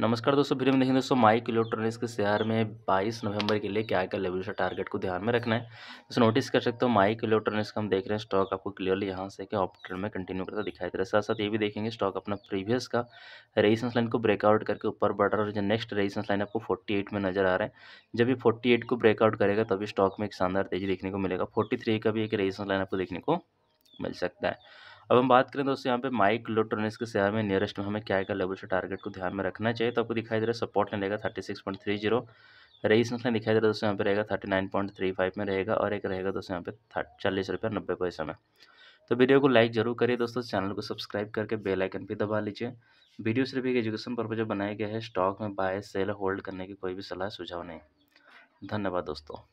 नमस्कार दोस्तों फिर हम देखेंगे दोस्तों माइक इलेक्ट्रॉनिक्स के शेयर में 22 नवंबर के लिए क्या क्या लेवल टारगेट को ध्यान में रखना है जैसे नोटिस कर सकते हो माइक इलेक्ट्रॉनिक्स का हम देख रहे हैं स्टॉक आपको क्लियरली यहाँ से कि ऑप्टर में कंटिन्यू करता दिखाई दे रहा है साथ साथ ये भी देखेंगे स्टॉक अपना प्रीवियस का रेजिस्टेंस लाइन को ब्रेकआउट करके ऊपर बढ़ रहा है और जो नेक्स्ट रेजिस्टेंस लाइन आपको फोर्टी में नजर आ रहा है जब भी फोर्टी को ब्रेकआउट करेगा तभी स्टॉक में एक शानदार तेजी देखने को मिलेगा फोर्टी का भी एक रेजिस्टेंस लाइन आपको देखने को मिल सकता है अब हम बात करें दोस्तों यहाँ पे माइक इलेक्ट्रॉनिक्स के शेयर में नियरेस्ट में हमें क्या आएगा लेवल से टारगेट को ध्यान में रखना चाहिए तो आपको दिखाई दे रहा है सपोर्ट ने लेगा thirty six point three zero रईस ने दिखाई दे रहा है दोस्तों यहाँ पे रहेगा thirty nine point three five में रहेगा और एक रहेगा दोस्तों यहाँ पे चालीस रुपये नब्बे पैसे में तो वीडियो को लाइक जरूर करिए दोस्तों चैनल को सब्सक्राइब करके बेल आइकन भी दबा लीजिए वीडियो सिर्फ एक एजुकेशन पर्पज बनाया गया है स्टॉक में बाय सेल होल्ड करने की कोई भी सलाह सुझाव नहीं धन्यवाद दोस्तों